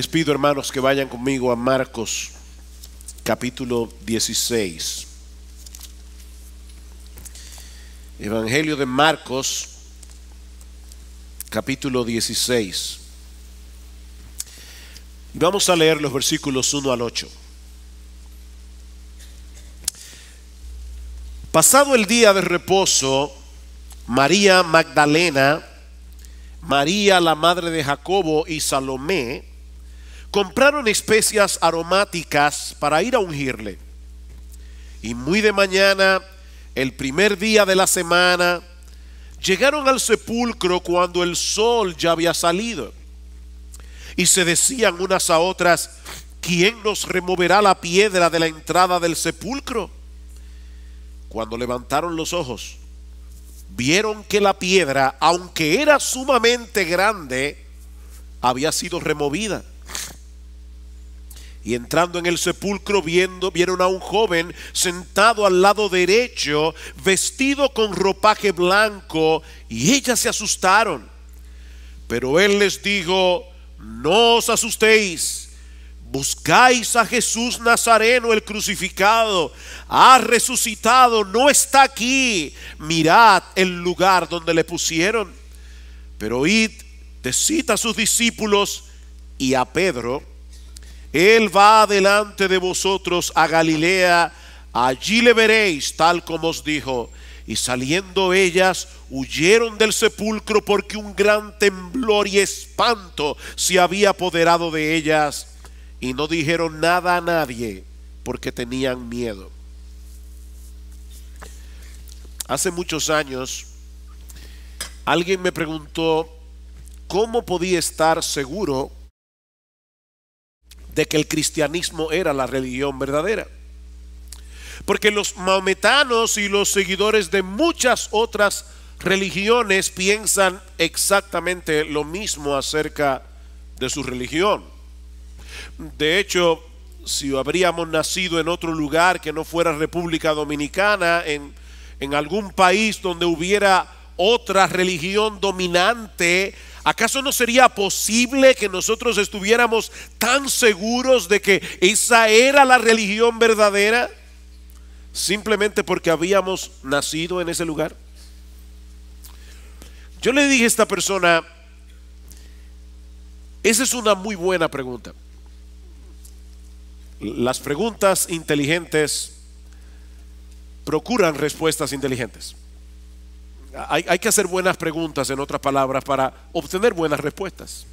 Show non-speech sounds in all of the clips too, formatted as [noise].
Les pido, hermanos, que vayan conmigo a Marcos capítulo 16. Evangelio de Marcos capítulo 16. Vamos a leer los versículos 1 al 8. Pasado el día de reposo, María Magdalena, María la madre de Jacobo y Salomé, compraron especias aromáticas para ir a ungirle. Y muy de mañana, el primer día de la semana, llegaron al sepulcro cuando el sol ya había salido. Y se decían unas a otras, ¿quién nos removerá la piedra de la entrada del sepulcro? Cuando levantaron los ojos, vieron que la piedra, aunque era sumamente grande, había sido removida y entrando en el sepulcro viendo, vieron a un joven sentado al lado derecho, vestido con ropaje blanco, y ellas se asustaron. Pero él les dijo, no os asustéis, buscáis a Jesús Nazareno el crucificado, ha resucitado, no está aquí, mirad el lugar donde le pusieron. Pero id, cita a sus discípulos y a Pedro, él va delante de vosotros a Galilea, allí le veréis, tal como os dijo. Y saliendo ellas, huyeron del sepulcro porque un gran temblor y espanto se había apoderado de ellas. Y no dijeron nada a nadie porque tenían miedo. Hace muchos años, alguien me preguntó cómo podía estar seguro de que el cristianismo era la religión verdadera. Porque los maometanos y los seguidores de muchas otras religiones piensan exactamente lo mismo acerca de su religión. De hecho, si habríamos nacido en otro lugar que no fuera República Dominicana, en, en algún país donde hubiera otra religión dominante, ¿Acaso no sería posible que nosotros estuviéramos tan seguros de que esa era la religión verdadera? Simplemente porque habíamos nacido en ese lugar. Yo le dije a esta persona, esa es una muy buena pregunta. Las preguntas inteligentes procuran respuestas inteligentes hay, que hacer buenas preguntas, en otras palabras, para obtener buenas respuestas.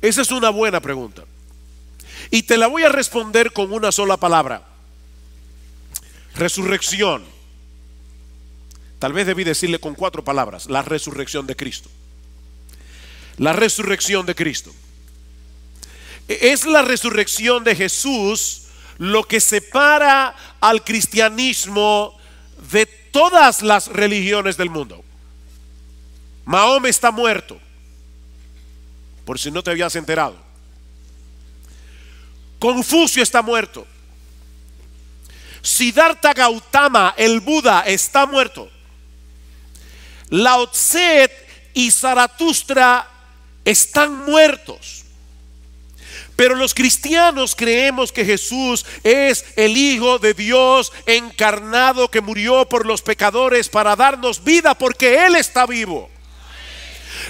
Esa es una buena pregunta. Y te la voy a responder con una sola palabra. Resurrección. Tal vez debí decirle con cuatro palabras. La resurrección de Cristo. La resurrección de Cristo. Es la resurrección de Jesús lo que separa al cristianismo de todas las religiones del mundo. Mahoma está muerto, por si no te habías enterado. Confucio está muerto. Siddhartha Gautama, el Buda, está muerto. Lao Tse y Zaratustra están muertos. Pero los cristianos creemos que Jesús es el Hijo de Dios encarnado que murió por los pecadores para darnos vida porque Él está vivo.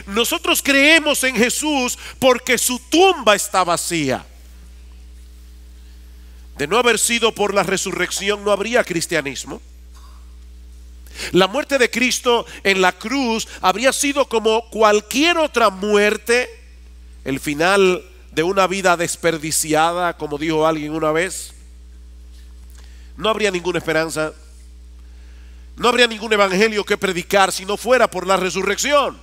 Nosotros creemos en Jesús porque su tumba está vacía. De no haber sido por la resurrección no habría cristianismo. La muerte de Cristo en la cruz habría sido como cualquier otra muerte, el final de una vida desperdiciada, como dijo alguien una vez, no habría ninguna esperanza, no habría ningún evangelio que predicar si no fuera por la resurrección.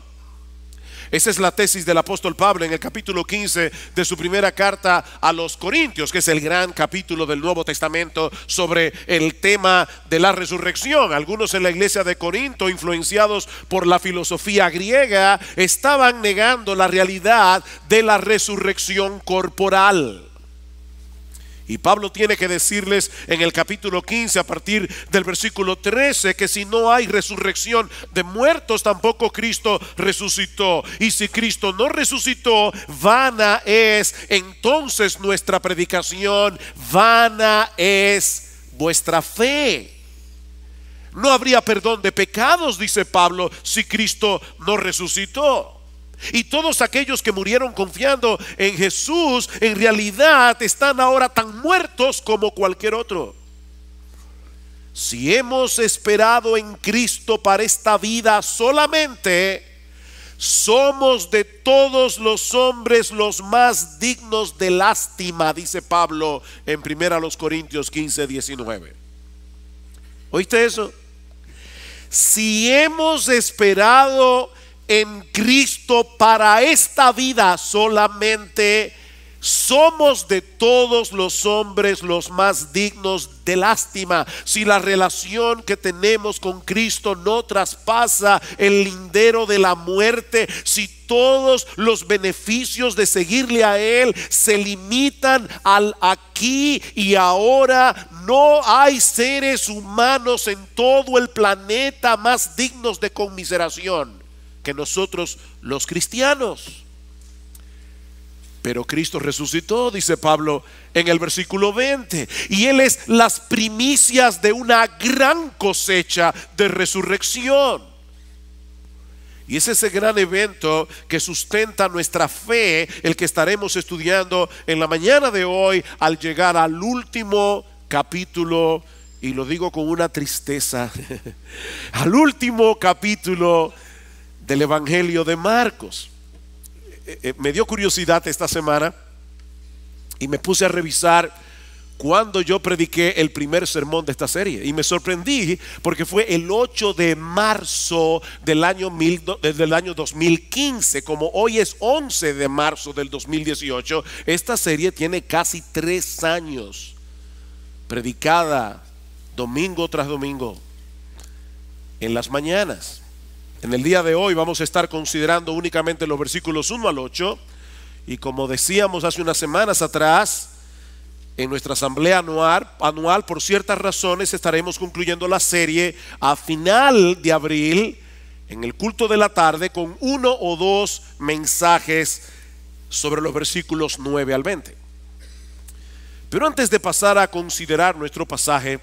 Esa es la tesis del apóstol Pablo en el capítulo 15 de su primera carta a los Corintios, que es el gran capítulo del Nuevo Testamento sobre el tema de la resurrección. Algunos en la iglesia de Corinto, influenciados por la filosofía griega, estaban negando la realidad de la resurrección corporal. Y Pablo tiene que decirles en el capítulo 15 a partir del versículo 13 que si no hay resurrección de muertos, tampoco Cristo resucitó. Y si Cristo no resucitó, vana es entonces nuestra predicación, vana es vuestra fe. No habría perdón de pecados, dice Pablo, si Cristo no resucitó. Y todos aquellos que murieron confiando en Jesús, en realidad están ahora tan muertos como cualquier otro. Si hemos esperado en Cristo para esta vida solamente, somos de todos los hombres los más dignos de lástima, dice Pablo en 1 Corintios 15, 19. ¿Oíste eso? Si hemos esperado en Cristo para esta vida solamente somos de todos los hombres los más dignos de lástima. Si la relación que tenemos con Cristo no traspasa el lindero de la muerte, si todos los beneficios de seguirle a Él se limitan al aquí y ahora, no hay seres humanos en todo el planeta más dignos de conmiseración que nosotros los cristianos. Pero Cristo resucitó, dice Pablo en el versículo 20, y Él es las primicias de una gran cosecha de resurrección. Y es ese gran evento que sustenta nuestra fe, el que estaremos estudiando en la mañana de hoy al llegar al último capítulo, y lo digo con una tristeza, [laughs] al último capítulo del Evangelio de Marcos. Eh, eh, me dio curiosidad esta semana y me puse a revisar cuando yo prediqué el primer sermón de esta serie. Y me sorprendí porque fue el 8 de marzo del año, mil, eh, del año 2015. Como hoy es 11 de marzo del 2018, esta serie tiene casi tres años predicada domingo tras domingo en las mañanas. En el día de hoy vamos a estar considerando únicamente los versículos 1 al 8 y como decíamos hace unas semanas atrás, en nuestra asamblea anual, por ciertas razones estaremos concluyendo la serie a final de abril en el culto de la tarde con uno o dos mensajes sobre los versículos 9 al 20. Pero antes de pasar a considerar nuestro pasaje,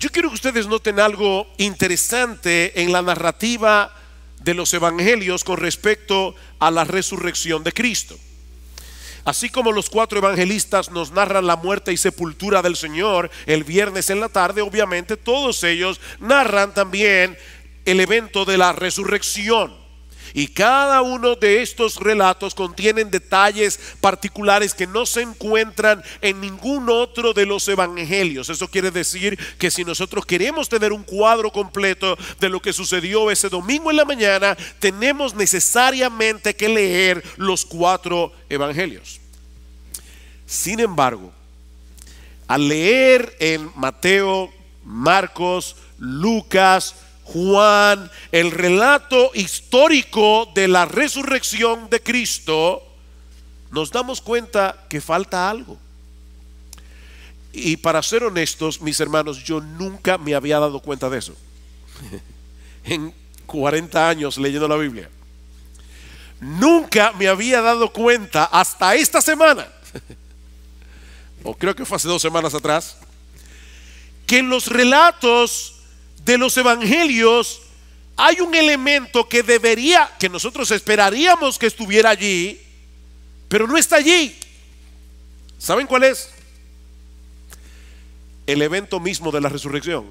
yo quiero que ustedes noten algo interesante en la narrativa de los evangelios con respecto a la resurrección de Cristo. Así como los cuatro evangelistas nos narran la muerte y sepultura del Señor el viernes en la tarde, obviamente todos ellos narran también el evento de la resurrección. Y cada uno de estos relatos contienen detalles particulares que no se encuentran en ningún otro de los evangelios. Eso quiere decir que si nosotros queremos tener un cuadro completo de lo que sucedió ese domingo en la mañana, tenemos necesariamente que leer los cuatro evangelios. Sin embargo, al leer en Mateo, Marcos, Lucas, Juan, el relato histórico de la resurrección de Cristo, nos damos cuenta que falta algo. Y para ser honestos, mis hermanos, yo nunca me había dado cuenta de eso. [laughs] en 40 años leyendo la Biblia. Nunca me había dado cuenta hasta esta semana, [laughs] o creo que fue hace dos semanas atrás, que los relatos de los evangelios hay un elemento que debería, que nosotros esperaríamos que estuviera allí, pero no está allí. ¿Saben cuál es? El evento mismo de la resurrección.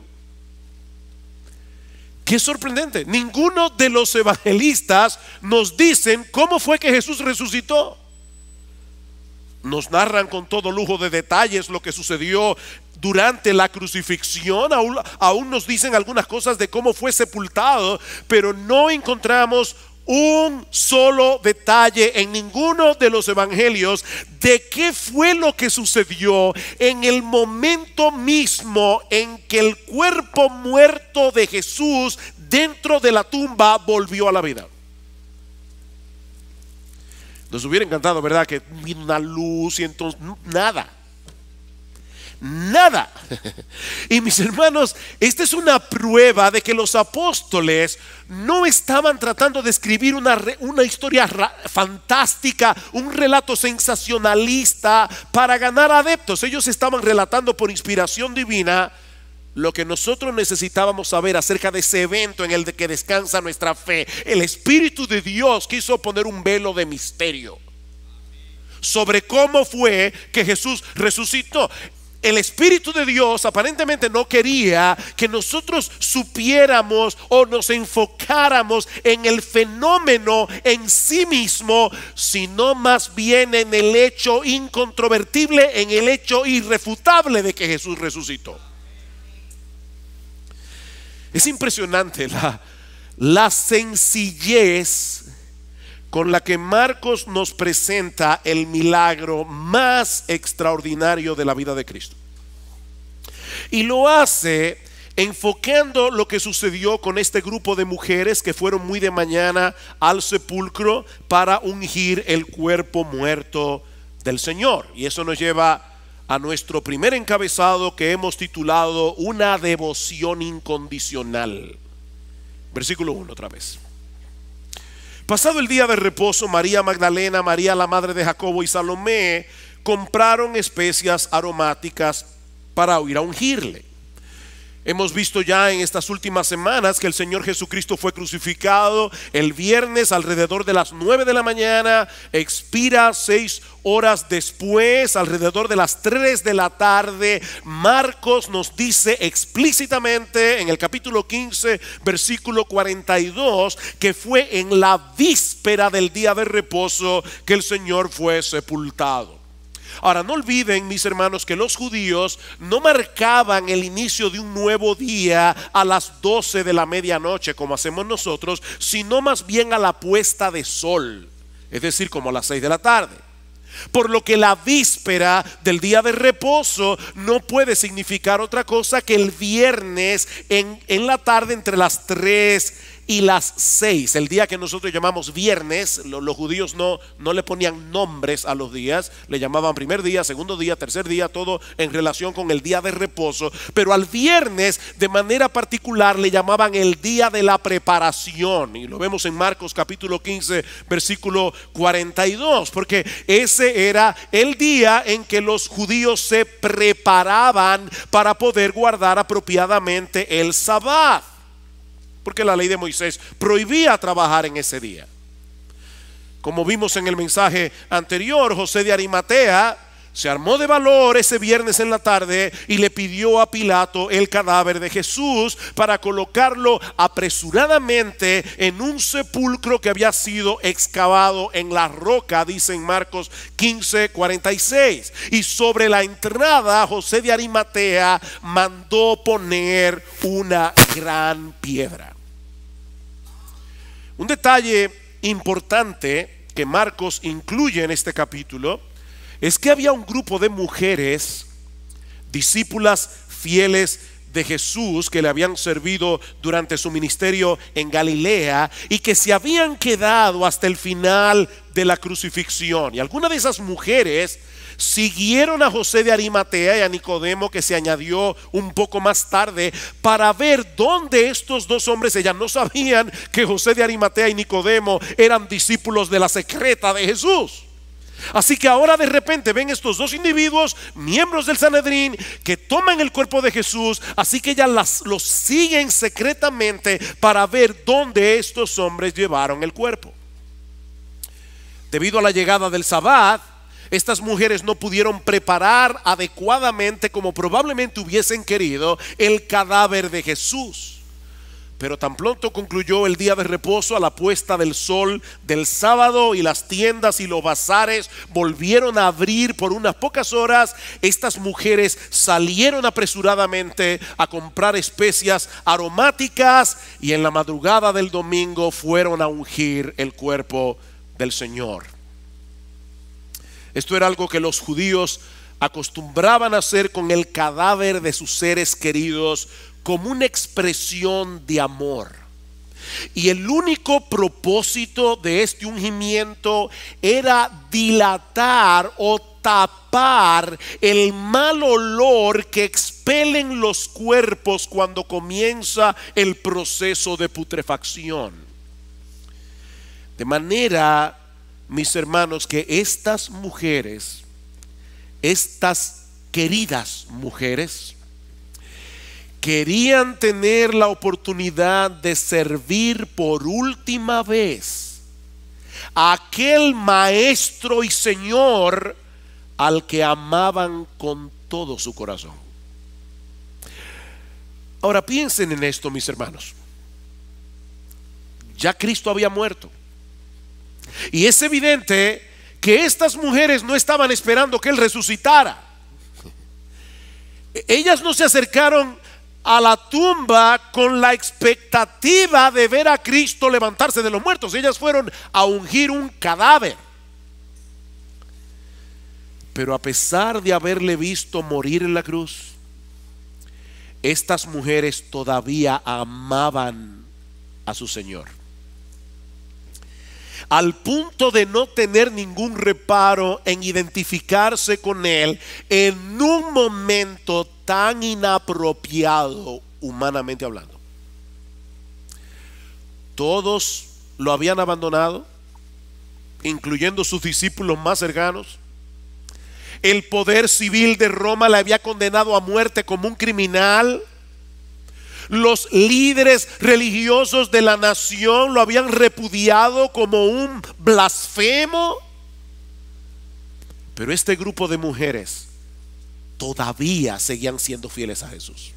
Qué sorprendente. Ninguno de los evangelistas nos dicen cómo fue que Jesús resucitó. Nos narran con todo lujo de detalles lo que sucedió durante la crucifixión, aún, nos dicen algunas cosas de cómo fue sepultado, pero no encontramos un solo detalle en ninguno de los evangelios de qué fue lo que sucedió en el momento mismo en que el cuerpo muerto de Jesús dentro de la tumba volvió a la vida. Nos hubiera encantado, ¿verdad? Que una luz y entonces nada nada. Y mis hermanos, esta es una prueba de que los apóstoles no estaban tratando de escribir una, una historia fantástica, un relato sensacionalista para ganar adeptos. Ellos estaban relatando por inspiración divina lo que nosotros necesitábamos saber acerca de ese evento en el que descansa nuestra fe. El Espíritu de Dios quiso poner un velo de misterio sobre cómo fue que Jesús resucitó el Espíritu de Dios aparentemente no quería que nosotros supiéramos o nos enfocáramos en el fenómeno en sí mismo, sino más bien en el hecho incontrovertible, en el hecho irrefutable de que Jesús resucitó. Es impresionante la, la sencillez con la que Marcos nos presenta el milagro más extraordinario de la vida de Cristo. Y lo hace enfocando lo que sucedió con este grupo de mujeres que fueron muy de mañana al sepulcro para ungir el cuerpo muerto del Señor. Y eso nos lleva a nuestro primer encabezado que hemos titulado Una devoción incondicional. Versículo 1 otra vez. Pasado el día de reposo, María Magdalena, María la madre de Jacobo y Salomé compraron especias aromáticas para ir a ungirle. Hemos visto ya en estas últimas semanas que el Señor Jesucristo fue crucificado el viernes alrededor de las 9 de la mañana, expira seis horas después, alrededor de las 3 de la tarde. Marcos nos dice explícitamente en el capítulo 15, versículo 42, que fue en la víspera del día de reposo que el Señor fue sepultado. Ahora, no olviden, mis hermanos, que los judíos no marcaban el inicio de un nuevo día a las 12 de la medianoche, como hacemos nosotros, sino más bien a la puesta de sol, es decir, como a las 6 de la tarde. Por lo que la víspera del día de reposo no puede significar otra cosa que el viernes en, la tarde entre las 3 y las seis, el día que nosotros llamamos viernes, los, judíos no, no le ponían nombres a los días, le llamaban primer día, segundo día, tercer día, todo en relación con el día de reposo, pero al viernes de manera particular le llamaban el día de la preparación y lo vemos en Marcos capítulo 15 versículo 42, porque ese era el día en que los judíos se preparaban para poder guardar apropiadamente el sabbat porque la ley de Moisés prohibía trabajar en ese día. Como vimos en el mensaje anterior, José de Arimatea se armó de valor ese viernes en la tarde y le pidió a Pilato el cadáver de Jesús para colocarlo apresuradamente en un sepulcro que había sido excavado en la roca, dice en Marcos 15, 46. Y sobre la entrada José de Arimatea mandó poner una gran piedra. Un detalle importante que Marcos incluye en este capítulo es que había un grupo de mujeres, discípulas fieles de Jesús, que le habían servido durante su ministerio en Galilea y que se habían quedado hasta el final de la crucifixión. Y algunas de esas mujeres siguieron a José de Arimatea y a Nicodemo, que se añadió un poco más tarde, para ver dónde estos dos hombres, ellas no sabían que José de Arimatea y Nicodemo eran discípulos de la secreta de Jesús. Así que ahora de repente ven estos dos individuos, miembros del Sanedrín, que toman el cuerpo de Jesús, así que ya los siguen secretamente para ver dónde estos hombres llevaron el cuerpo. Debido a la llegada del Sabbat, estas mujeres no pudieron preparar adecuadamente, como probablemente hubiesen querido, el cadáver de Jesús. Pero tan pronto concluyó el día de reposo a la puesta del sol del sábado y las tiendas y los bazares volvieron a abrir por unas pocas horas, estas mujeres salieron apresuradamente a comprar especias aromáticas y en la madrugada del domingo fueron a ungir el cuerpo del Señor. Esto era algo que los judíos acostumbraban a hacer con el cadáver de sus seres queridos como una expresión de amor. Y el único propósito de este ungimiento era dilatar o tapar el mal olor que expelen los cuerpos cuando comienza el proceso de putrefacción. De manera, mis hermanos, que estas mujeres, estas queridas mujeres, querían tener la oportunidad de servir por última vez a aquel maestro y señor al que amaban con todo su corazón. Ahora piensen en esto, mis hermanos. Ya Cristo había muerto. Y es evidente que estas mujeres no estaban esperando que Él resucitara. E-, ellas no se acercaron a la tumba con la expectativa de ver a Cristo levantarse de los muertos. Ellas fueron a ungir un cadáver. Pero a pesar de haberle visto morir en la cruz, estas mujeres todavía amaban a su Señor. Al punto de no tener ningún reparo en identificarse con Él en un momento tan inapropiado humanamente hablando. Todos lo habían abandonado, incluyendo sus discípulos más cercanos. El poder civil de Roma le había condenado a muerte como un criminal. Los líderes religiosos de la nación lo habían repudiado como un blasfemo. Pero este grupo de mujeres todavía seguían siendo fieles a Jesús.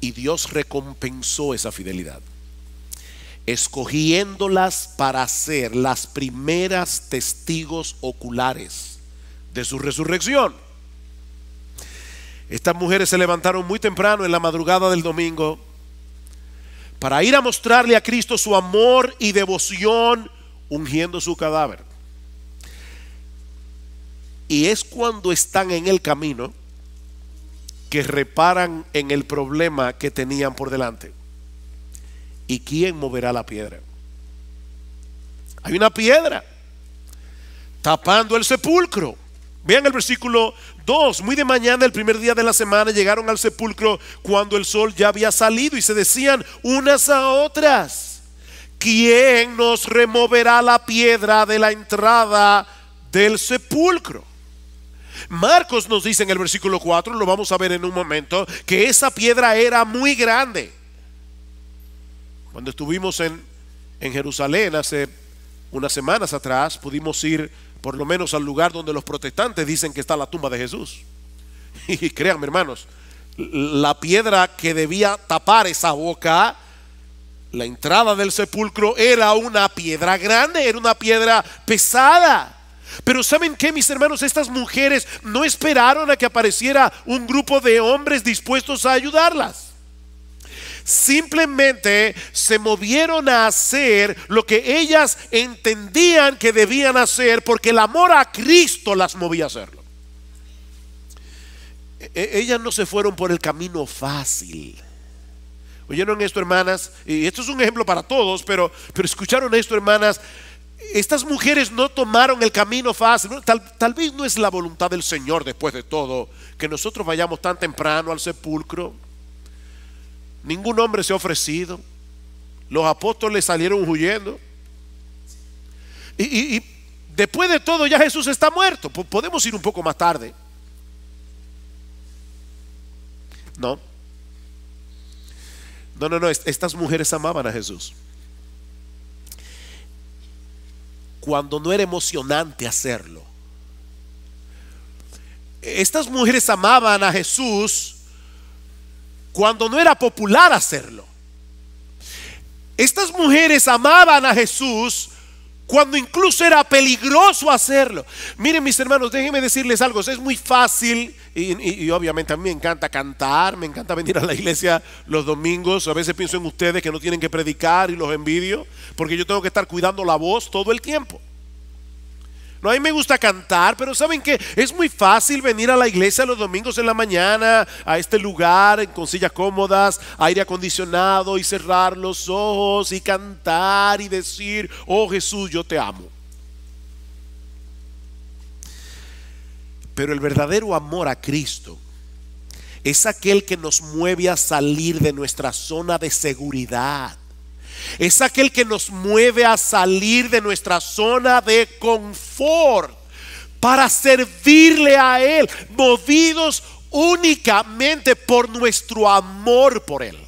Y Dios recompensó esa fidelidad, escogiéndolas para ser las primeras testigos oculares de su resurrección. Estas mujeres se levantaron muy temprano en la madrugada del domingo para ir a mostrarle a Cristo su amor y devoción ungiendo su cadáver. Y es cuando están en el camino que reparan en el problema que tenían por delante. ¿Y quién moverá la piedra? Hay una piedra tapando el sepulcro. Vean el versículo 2. Muy de mañana, el primer día de la semana, llegaron al sepulcro cuando el sol ya había salido y se decían unas a otras, ¿quién nos removerá la piedra de la entrada del sepulcro? Marcos nos dice en el versículo 4, lo vamos a ver en un momento, que esa piedra era muy grande. Cuando estuvimos en, Jerusalén hace unas semanas atrás, pudimos ir por lo menos al lugar donde los protestantes dicen que está la tumba de Jesús. [laughs] Y créanme hermanos, la piedra que debía tapar esa boca, la entrada del sepulcro, era una piedra grande, era una piedra pesada. Pero ¿saben qué, mis hermanos? Estas mujeres no esperaron a que apareciera un grupo de hombres dispuestos a ayudarlas. Simplemente se movieron a hacer lo que ellas entendían que debían hacer porque el amor a Cristo las movía a hacerlo. E, e, ellas no se fueron por el camino fácil. ¿Oyeron esto, hermanas? Y esto es un ejemplo para todos, pero, pero escucharon esto, hermanas estas mujeres no tomaron el camino fácil. Tal, vez no es la voluntad del Señor después de todo que nosotros vayamos tan temprano al sepulcro. Ningún hombre se ha ofrecido. Los apóstoles salieron huyendo. y después de todo ya Jesús está muerto. Podemos ir un poco más tarde. No. No, no, no. Estas mujeres amaban a Jesús. cuando no era emocionante hacerlo. Estas mujeres amaban a Jesús cuando no era popular hacerlo. Estas mujeres amaban a Jesús cuando incluso era peligroso hacerlo. Miren mis hermanos, déjenme decirles algo, es muy fácil y, obviamente a mí me encanta cantar, me encanta venir a la iglesia los domingos, a veces pienso en ustedes que no tienen que predicar y los envidio, porque yo tengo que estar cuidando la voz todo el tiempo. No, a mí me gusta cantar, pero ¿saben qué? Es muy fácil venir a la iglesia los domingos en la mañana, a este lugar, con sillas cómodas, aire acondicionado, y cerrar los ojos y cantar y decir, oh Jesús, yo te amo. Pero el verdadero amor a Cristo es aquel que nos mueve a salir de nuestra zona de seguridad es aquel que nos mueve a salir de nuestra zona de confort para servirle a Él, movidos únicamente por nuestro amor por Él.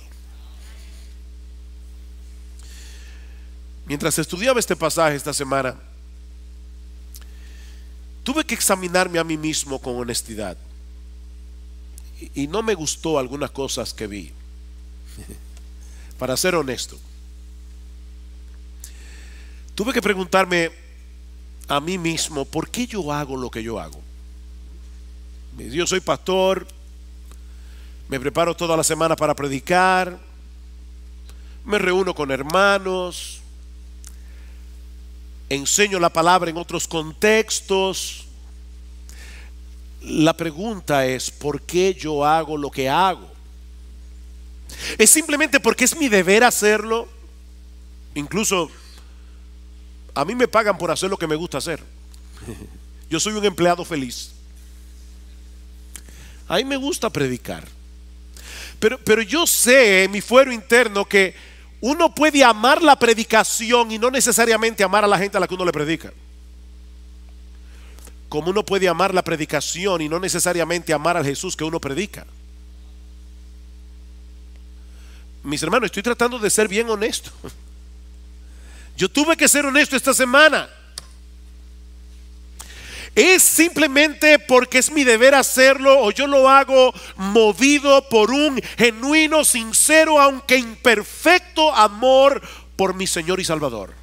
Mientras estudiaba este pasaje esta semana, tuve que examinarme a mí mismo con honestidad. Y no me gustó algunas cosas que vi, [laughs] para ser honesto. Tuve que preguntarme a mí mismo, ¿por qué yo hago lo que yo hago? Yo soy pastor, me preparo toda la semana para predicar, me reúno con hermanos, enseño la palabra en otros contextos. La pregunta es, ¿por qué yo hago lo que hago? ¿Es simplemente porque es mi deber hacerlo? Incluso a mí me pagan por hacer lo que me gusta hacer. Yo soy un empleado feliz. A mí me gusta predicar. Pero, pero yo sé en mi fuero interno que uno puede amar la predicación y no necesariamente amar a la gente a la que uno le predica. Como uno puede amar la predicación y no necesariamente amar al Jesús que uno predica. Mis hermanos, estoy tratando de ser bien honesto. Yo tuve que ser honesto esta semana. Es simplemente porque es mi deber hacerlo o yo lo hago movido por un genuino, sincero, aunque imperfecto amor por mi Señor y Salvador.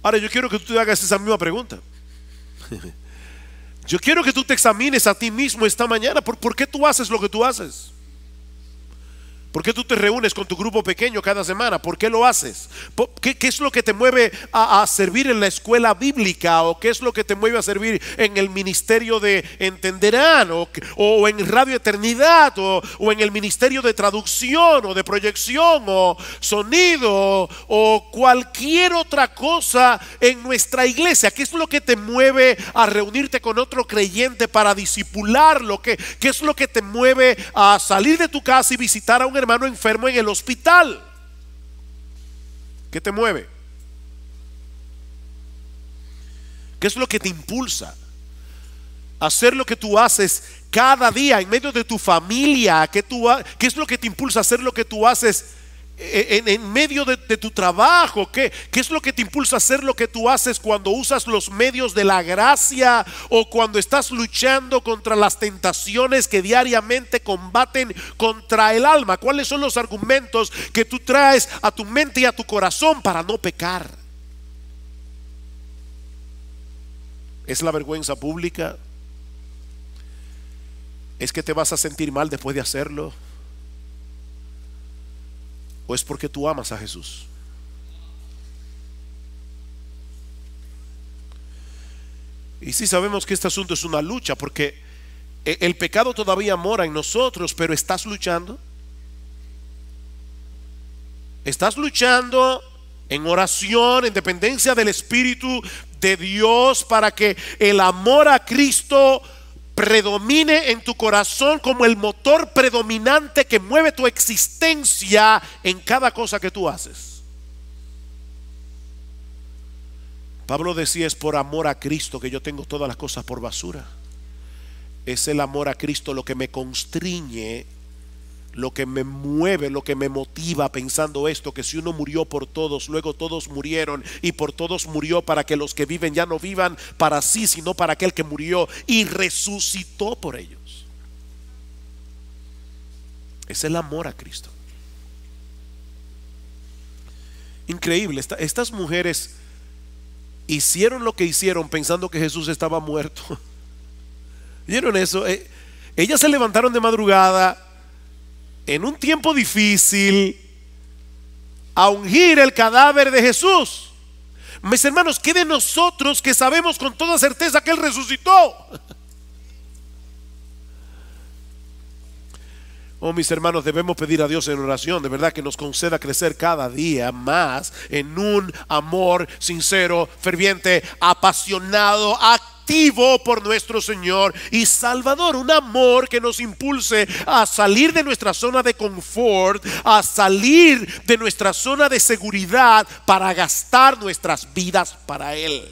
Ahora yo quiero que tú te hagas esa misma pregunta. [laughs] Yo quiero que tú te examines a ti mismo esta mañana. ¿Por, qué tú haces lo que tú haces? ¿Por qué tú te reúnes con tu grupo pequeño cada semana? ¿Por qué lo haces? ¿Qué, es lo que te mueve a, servir en la escuela bíblica? ¿O qué es lo que te mueve a servir en el ministerio de Entenderán? ¿O, en Radio Eternidad? O, en el ministerio de traducción? ¿O de proyección? ¿O sonido? ¿O cualquier otra cosa en nuestra iglesia? ¿Qué es lo que te mueve a reunirte con otro creyente para disipularlo? ¿Qué, qué es lo que te mueve a salir de tu casa y visitar a un hermano? hermano enfermo en el hospital. ¿Qué te mueve? ¿Qué es lo que te impulsa? Hacer lo que tú haces cada día en medio de tu familia. ¿Qué, tú ¿Qué es lo que te impulsa a hacer lo que tú haces eh, en, medio de, tu trabajo? ¿Qué, ¿Qué es lo que te impulsa a hacer lo que tú haces cuando usas los medios de la gracia o cuando estás luchando contra las tentaciones que diariamente combaten contra el alma? ¿Cuáles son los argumentos que tú traes a tu mente y a tu corazón para no pecar? ¿Es la vergüenza pública? ¿Es que te vas a sentir mal después de hacerlo? o es pues porque tú amas a Jesús? Y si sabemos que este asunto es una lucha, porque e, el pecado todavía mora en nosotros, pero estás luchando. Estás luchando en oración, en dependencia del Espíritu de Dios, para que el amor a Cristo predomine en tu corazón como el motor predominante que mueve tu existencia en cada cosa que tú haces. Pablo decía, es por amor a Cristo que yo tengo todas las cosas por basura. Es el amor a Cristo lo que me constriñe lo que me mueve, lo que me motiva pensando esto, que si uno murió por todos, luego todos murieron y por todos murió para que los que viven ya no vivan para sí, sino para aquel que murió y resucitó por ellos. Es el amor a Cristo. Increíble, estas mujeres hicieron lo que hicieron pensando que Jesús estaba muerto. [laughs] ¿Vieron eso? Eh, ellas se levantaron de madrugada, en un tiempo difícil a ungir el cadáver de Jesús. Mis hermanos, ¿qué de nosotros que sabemos con toda certeza que Él resucitó? Oh, mis hermanos, debemos pedir a Dios en oración, de verdad, que nos conceda crecer cada día más en un amor sincero, ferviente, apasionado, activo por nuestro Señor y Salvador, un amor que nos impulse a salir de nuestra zona de confort, a salir de nuestra zona de seguridad para gastar nuestras vidas para Él.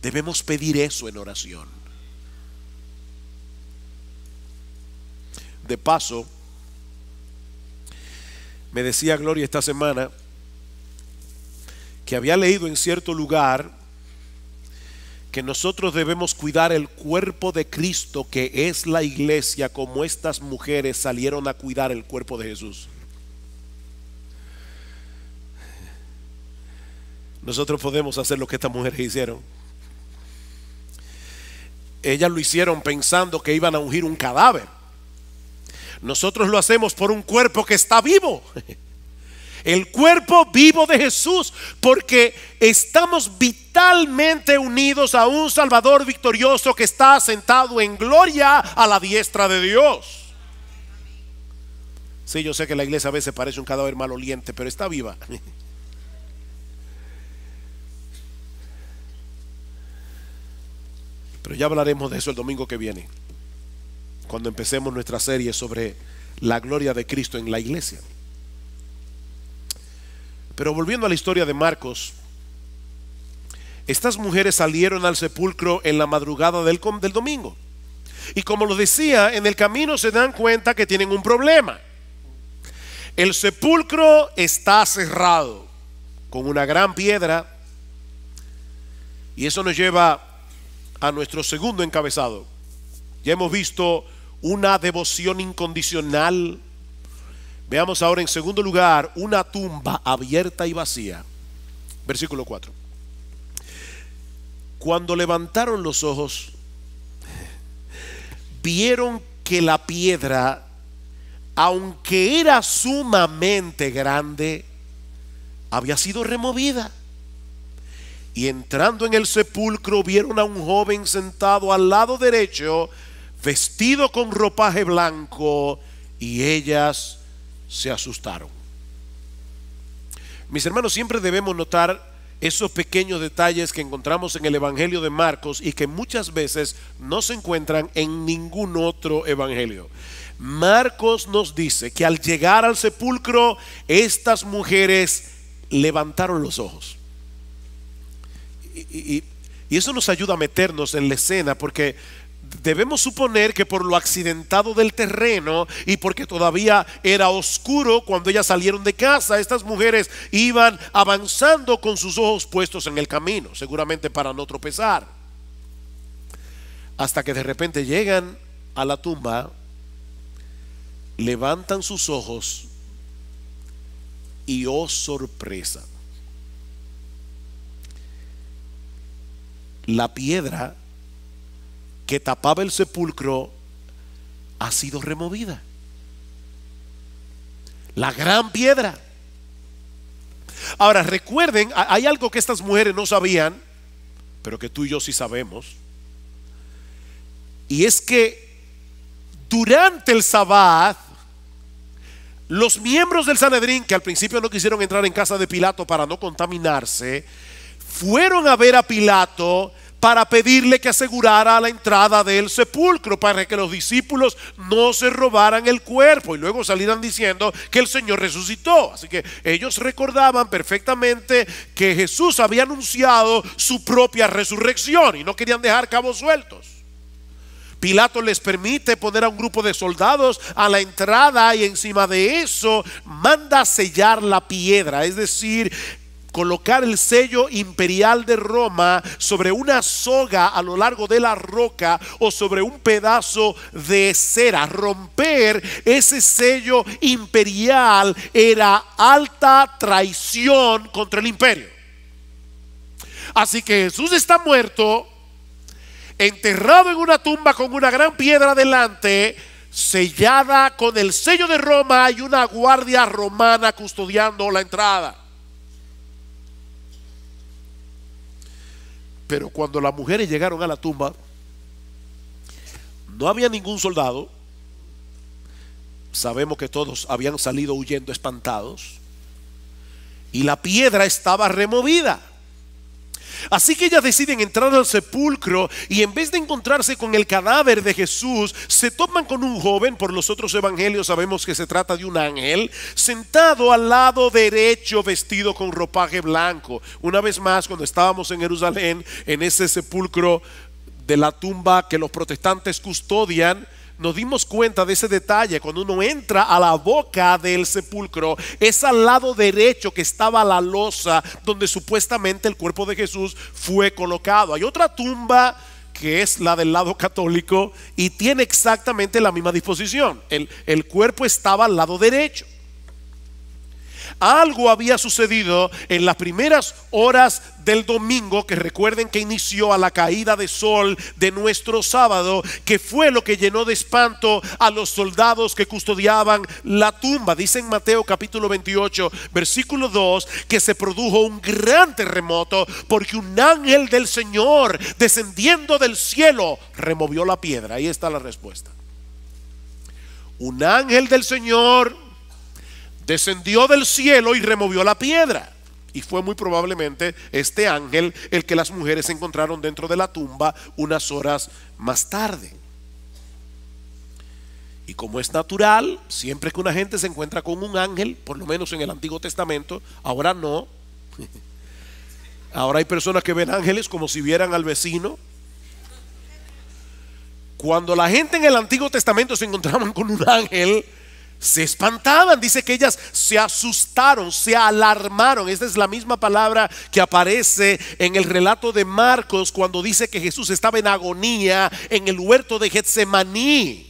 Debemos pedir eso en oración. De paso, me decía Gloria esta semana que había leído en cierto lugar que nosotros debemos cuidar el cuerpo de Cristo, que es la iglesia, como estas mujeres salieron a cuidar el cuerpo de Jesús. Nosotros podemos hacer lo que estas mujeres hicieron. Ellas lo hicieron pensando que iban a ungir un cadáver. Nosotros lo hacemos por un cuerpo que está vivo. [laughs] el cuerpo vivo de Jesús, porque estamos vitalmente unidos a un Salvador victorioso que está sentado en gloria a la diestra de Dios. Sí, yo sé que la iglesia a veces parece un cadáver maloliente, pero está viva. [laughs] Pero ya hablaremos de eso el domingo que viene, cuando empecemos nuestra serie sobre la gloria de Cristo en la iglesia. Pero volviendo a la historia de Marcos, estas mujeres salieron al sepulcro en la madrugada del, del domingo. Y como lo decía, en el camino se dan cuenta que tienen un problema. El sepulcro está cerrado con una gran piedra. Y eso nos lleva a nuestro segundo encabezado. Ya hemos visto una devoción incondicional Veamos ahora en segundo lugar una tumba abierta y vacía. Versículo 4. Cuando levantaron los ojos, vieron que la piedra, aunque era sumamente grande, había sido removida. Y entrando en el sepulcro vieron a un joven sentado al lado derecho, vestido con ropaje blanco, y ellas se asustaron. Mis hermanos, siempre debemos notar esos pequeños detalles que encontramos en el Evangelio de Marcos y que muchas veces no se encuentran en ningún otro Evangelio. Marcos nos dice que al llegar al sepulcro, estas mujeres levantaron los ojos. Y, eso nos ayuda a meternos en la escena porque Debemos suponer que por lo accidentado del terreno y porque todavía era oscuro cuando ellas salieron de casa, estas mujeres iban avanzando con sus ojos puestos en el camino, seguramente para no tropezar. Hasta que de repente llegan a la tumba, levantan sus ojos y oh sorpresa, la piedra que tapaba el sepulcro ha sido removida. La gran piedra. Ahora, recuerden, hay algo que estas mujeres no sabían, pero que tú y yo sí sabemos. Y es que durante el Sabbat, los miembros del Sanedrín, que al principio no quisieron entrar en casa de Pilato para no contaminarse, fueron a ver a Pilato para pedirle que asegurara la entrada del sepulcro para que los discípulos no se robaran el cuerpo y luego salieran diciendo que el Señor resucitó. Así que ellos recordaban perfectamente que Jesús había anunciado su propia resurrección y no querían dejar cabos sueltos. Pilato les permite poner a un grupo de soldados a la entrada y encima de eso manda sellar la piedra, es decir, colocar el sello imperial de Roma sobre una soga a lo largo de la roca o sobre un pedazo de cera. Romper ese sello imperial era alta traición contra el imperio. Así que Jesús está muerto, enterrado en una tumba con una gran piedra delante, sellada con el sello de Roma y una guardia romana custodiando la entrada. Pero cuando las mujeres llegaron a la tumba, no había ningún soldado. Sabemos que todos habían salido huyendo espantados. Y la piedra estaba removida. Así que ellas deciden entrar al sepulcro y en vez de encontrarse con el cadáver de Jesús, se toman con un joven, por los otros evangelios sabemos que se trata de un ángel, sentado al lado derecho vestido con ropaje blanco. Una vez más, cuando estábamos en Jerusalén, en ese sepulcro de la tumba que los protestantes custodian, nos dimos cuenta de ese detalle cuando uno entra a la boca del sepulcro, es al lado derecho que estaba la losa donde supuestamente el cuerpo de Jesús fue colocado. Hay otra tumba que es la del lado católico y tiene exactamente la misma disposición. El, el cuerpo estaba al lado derecho. Algo había sucedido en las primeras horas del domingo, que recuerden que inició a la caída de sol de nuestro sábado, que fue lo que llenó de espanto a los soldados que custodiaban la tumba. Dice en Mateo capítulo 28, versículo 2, que se produjo un gran terremoto porque un ángel del Señor descendiendo del cielo removió la piedra. Ahí está la respuesta. Un ángel del Señor descendió del cielo y removió la piedra. Y fue muy probablemente este ángel el que las mujeres encontraron dentro de la tumba unas horas más tarde. Y como es natural, siempre que una gente se encuentra con un ángel, por lo menos en el Antiguo Testamento, ahora no. [laughs] Ahora hay personas que ven ángeles como si vieran al vecino. Cuando la gente en el Antiguo Testamento se encontraban con un ángel, se espantaban. Dice que ellas se asustaron, se alarmaron. Esta es la misma palabra que aparece en el relato de Marcos cuando dice que Jesús estaba en agonía en el huerto de Getsemaní.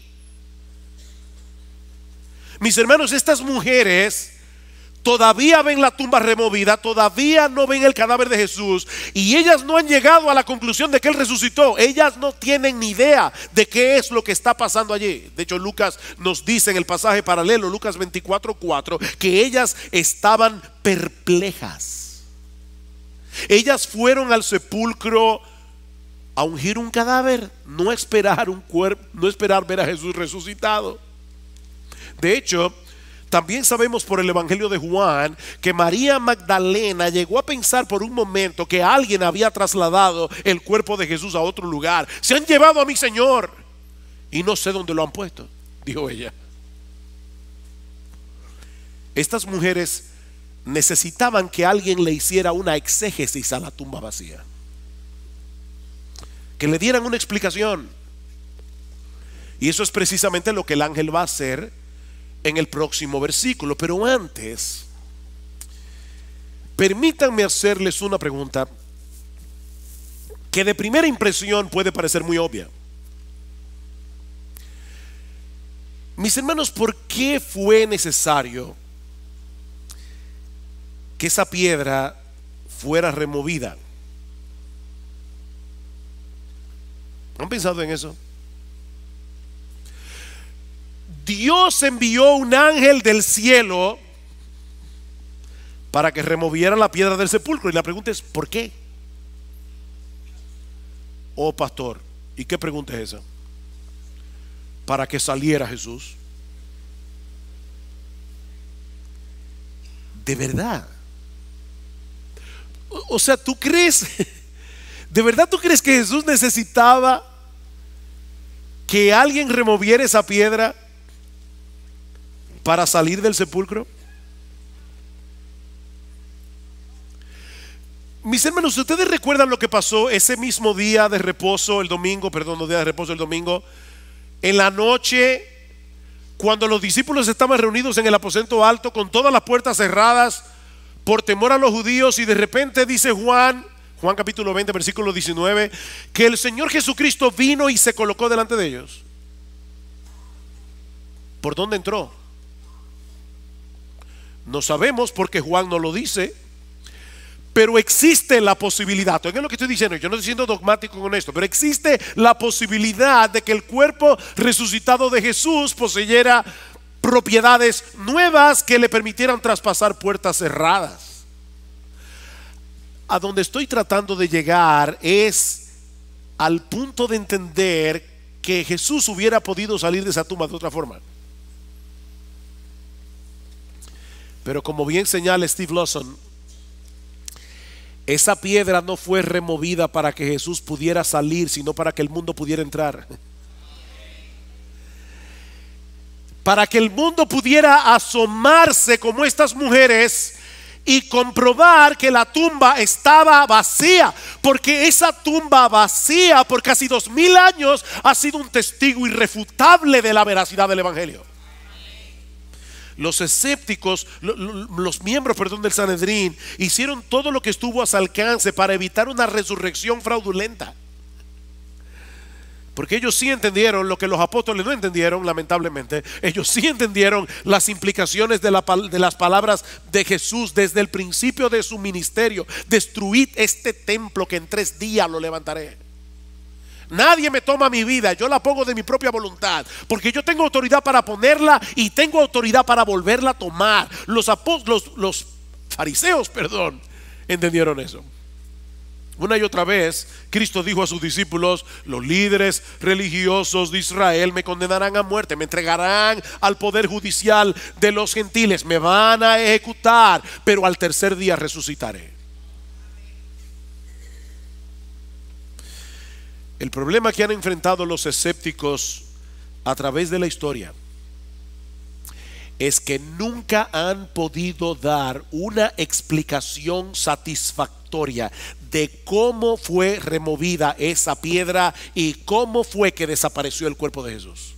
Mis hermanos, estas mujeres todavía ven la tumba removida, todavía no ven el cadáver de Jesús y ellas no han llegado a la conclusión de que Él resucitó. Ellas no tienen ni idea de qué es lo que está pasando allí. De hecho, Lucas nos dice en el pasaje paralelo, Lucas 24:4, que ellas estaban perplejas. Ellas fueron al sepulcro a ungir un cadáver, no esperar un cuerpo, no esperar ver a Jesús resucitado. De hecho, también sabemos por el Evangelio de Juan que María Magdalena llegó a pensar por un momento que alguien había trasladado el cuerpo de Jesús a otro lugar. Se han llevado a mi Señor y no sé dónde lo han puesto, dijo ella. Estas mujeres necesitaban que alguien le hiciera una exégesis a la tumba vacía. Que le dieran una explicación. Y eso es precisamente lo que el ángel va a hacer en el próximo versículo. Pero antes, permítanme hacerles una pregunta que de primera impresión puede parecer muy obvia. Mis hermanos, ¿por qué fue necesario que esa piedra fuera removida? ¿Han pensado en eso? Dios envió un ángel del cielo para que removiera la piedra del sepulcro. Y la pregunta es, ¿por qué? Oh, pastor, ¿y qué pregunta es esa? Para que saliera Jesús. De verdad. O sea, ¿tú crees? [laughs] ¿De verdad tú crees que Jesús necesitaba que alguien removiera esa piedra? para salir del sepulcro? Mis hermanos, ¿ustedes recuerdan lo que pasó ese mismo día de reposo, el domingo, perdón, no día de reposo, el domingo? En la noche, cuando los discípulos estaban reunidos en el aposento alto con todas las puertas cerradas por temor a los judíos y de repente dice Juan, Juan capítulo 20, versículo 19, que el Señor Jesucristo vino y se colocó delante de ellos. ¿Por dónde entró? No sabemos porque Juan no lo dice, pero existe la posibilidad, oigan lo que estoy diciendo, yo no estoy siendo dogmático con esto, pero existe la posibilidad de que el cuerpo resucitado de Jesús poseyera propiedades nuevas que le permitieran traspasar puertas cerradas. A donde estoy tratando de llegar es al punto de entender que Jesús hubiera podido salir de esa tumba de otra forma. Pero como bien señala Steve Lawson, esa piedra no fue removida para que Jesús pudiera salir, sino para que el mundo pudiera entrar. Para que el mundo pudiera asomarse como estas mujeres y comprobar que la tumba estaba vacía, porque esa tumba vacía por casi dos mil años ha sido un testigo irrefutable de la veracidad del Evangelio los escépticos, los miembros, perdón, del Sanedrín, hicieron todo lo que estuvo a su alcance para evitar una resurrección fraudulenta. Porque ellos sí entendieron lo que los apóstoles no entendieron, lamentablemente. Ellos sí entendieron las implicaciones de, de, las palabras de Jesús desde el principio de su ministerio. Destruid este templo que en tres días lo levantaré. Nadie me toma mi vida, yo la pongo de mi propia voluntad, porque yo tengo autoridad para ponerla y tengo autoridad para volverla a tomar. Los, fariseos, [laughs] perdón, entendieron eso. Una y otra vez, Cristo dijo a sus discípulos, los líderes religiosos de Israel me condenarán a muerte, me entregarán al poder judicial de los gentiles, me van a ejecutar, pero al tercer día resucitaré. El problema que han enfrentado los escépticos a través de la historia es que nunca han podido dar una explicación satisfactoria de cómo fue removida esa piedra y cómo fue que desapareció el cuerpo de Jesús.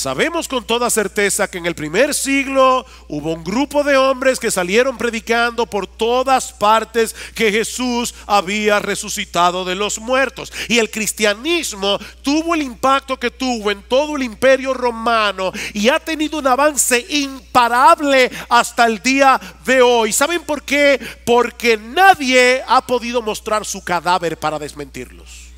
Sabemos con toda certeza que en el primer siglo hubo un grupo de hombres que salieron predicando por todas partes que Jesús había resucitado de los muertos. Y el cristianismo tuvo el impacto que tuvo en todo el imperio romano y ha tenido un avance imparable hasta el día de hoy. ¿Saben por qué? Porque nadie ha podido mostrar su cadáver para desmentirlos.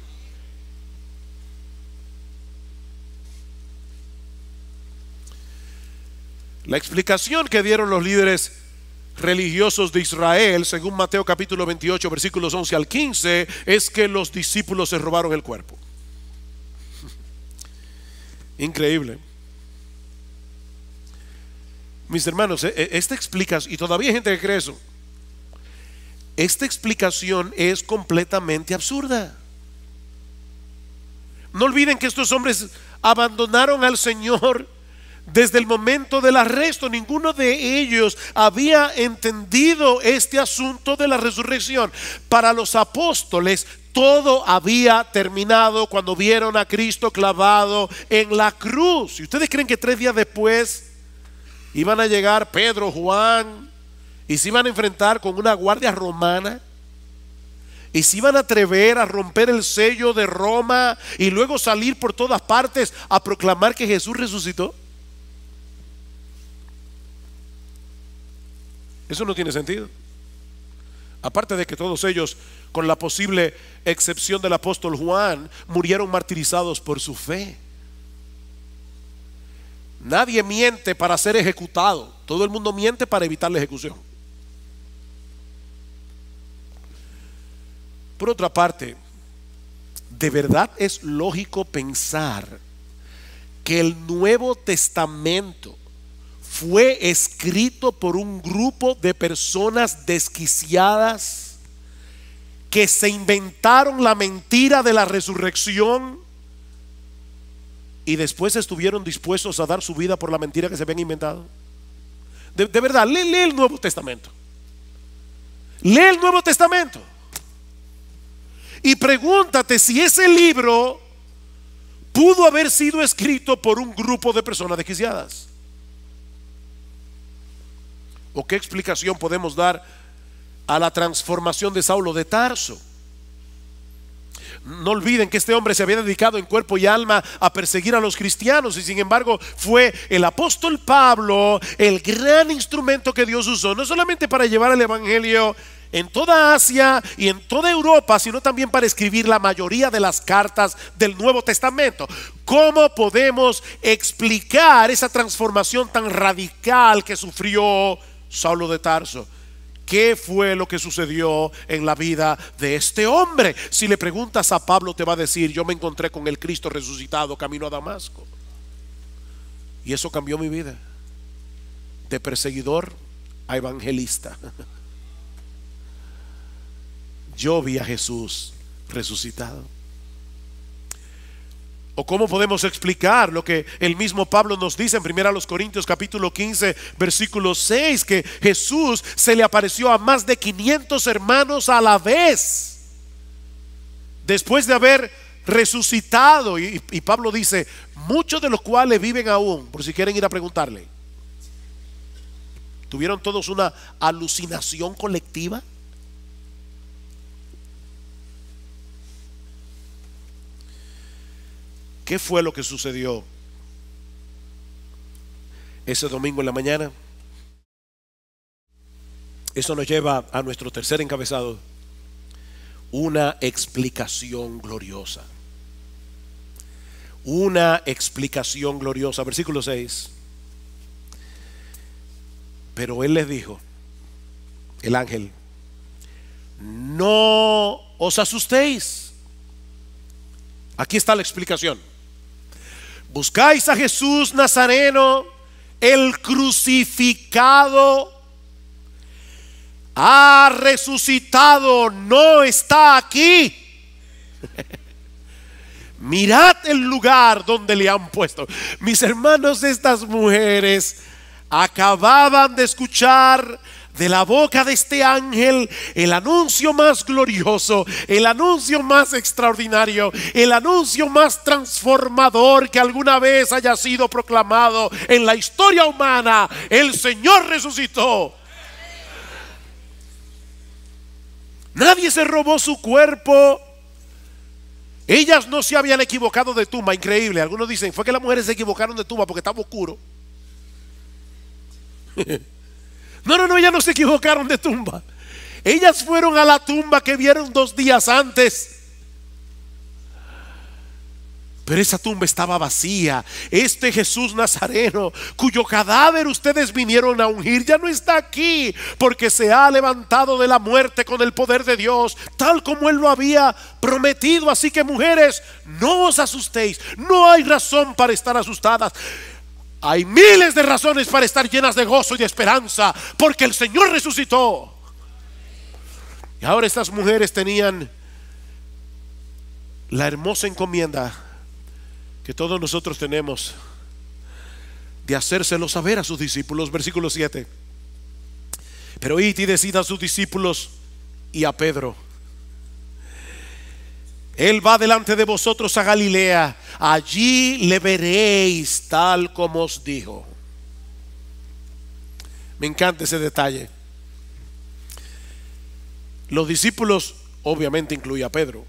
La explicación que dieron los líderes religiosos de Israel, según Mateo capítulo 28, versículos 11 al 15, es que los discípulos se robaron el cuerpo. [laughs] Increíble. Mis hermanos, e, e, esta explicación, y todavía hay gente que cree eso, esta explicación es completamente absurda. No olviden que estos hombres abandonaron al Señor desde el momento del arresto, ninguno de ellos había entendido este asunto de la resurrección. Para los apóstoles, todo había terminado cuando vieron a Cristo clavado en la cruz. ¿Y ustedes creen que tres días después iban a llegar Pedro, Juan, y se iban a enfrentar con una guardia romana? y se iban a atrever a romper el sello de Roma y luego salir por todas partes a proclamar que Jesús resucitó? Eso no tiene sentido. Aparte de que todos ellos, con la posible excepción del apóstol Juan, murieron martirizados por su fe. Nadie miente para ser ejecutado. Todo el mundo miente para evitar la ejecución. Por otra parte, ¿de verdad es lógico pensar que el Nuevo Testamento fue escrito por un grupo de personas desquiciadas que se inventaron la mentira de la resurrección y después estuvieron dispuestos a dar su vida por la mentira que se habían inventado. De, verdad, lee el Nuevo Testamento. Lee el Nuevo Testamento. Y pregúntate si ese libro pudo haber sido escrito por un grupo de personas desquiciadas. ¿O qué explicación podemos dar a la transformación de Saulo de Tarso? No olviden que este hombre se había dedicado en cuerpo y alma a perseguir a los cristianos y sin embargo fue el apóstol Pablo el gran instrumento que Dios usó, no solamente para llevar el Evangelio en toda Asia y en toda Europa, sino también para escribir la mayoría de las cartas del Nuevo Testamento. ¿Cómo podemos explicar esa transformación tan radical que sufrió Saulo de Tarso. ¿Qué fue lo que sucedió en la vida de este hombre? Si le preguntas a Pablo te va a decir, yo me encontré con el Cristo resucitado camino a Damasco. Y eso cambió mi vida. De perseguidor a evangelista. [laughs] Yo vi a Jesús resucitado. ¿O cómo podemos explicar lo que el mismo Pablo nos dice en 1 Corintios capítulo 15 versículo 6, que Jesús se le apareció a más de 500 hermanos a la vez, después de haber resucitado? Y, y Pablo dice, muchos de los cuales viven aún, por si quieren ir a preguntarle, ¿tuvieron todos una alucinación colectiva? ¿Qué fue lo que sucedió ese domingo en la mañana? Eso nos lleva a nuestro tercer encabezado, una explicación gloriosa. Una explicación gloriosa, versículo 6. Pero él les dijo, el ángel, no os asustéis. Aquí está la explicación. Buscáis a Jesús Nazareno, el crucificado. Ha resucitado, no está aquí. [laughs] Mirad el lugar donde le han puesto. Mis hermanos, estas mujeres acababan de escuchar de la boca de este ángel el anuncio más glorioso, el anuncio más extraordinario, el anuncio más transformador que alguna vez haya sido proclamado en la historia humana. El Señor resucitó. Nadie se robó su cuerpo. Ellas no se habían equivocado de tumba, increíble. Algunos dicen, fue que las mujeres se equivocaron de tumba porque estaba oscuro. [laughs] No, no, no, ellas no se equivocaron de tumba. Ellas fueron a la tumba que vieron dos días antes. Pero esa tumba estaba vacía. Este Jesús Nazareno, cuyo cadáver ustedes vinieron a ungir, ya no está aquí, porque se ha levantado de la muerte con el poder de Dios, tal como Él lo había prometido. Así que mujeres, no os asustéis. No hay razón para estar asustadas. Hay miles de razones para estar llenas de gozo y de esperanza, porque el Señor resucitó. Y ahora estas mujeres tenían la hermosa encomienda que todos nosotros tenemos de hacérselo saber a sus discípulos, versículo 7. Pero id y decid a sus discípulos y a Pedro, él va delante de vosotros a Galilea, allí le veréis tal como os dijo. Me encanta ese detalle. Los discípulos, obviamente incluía a Pedro,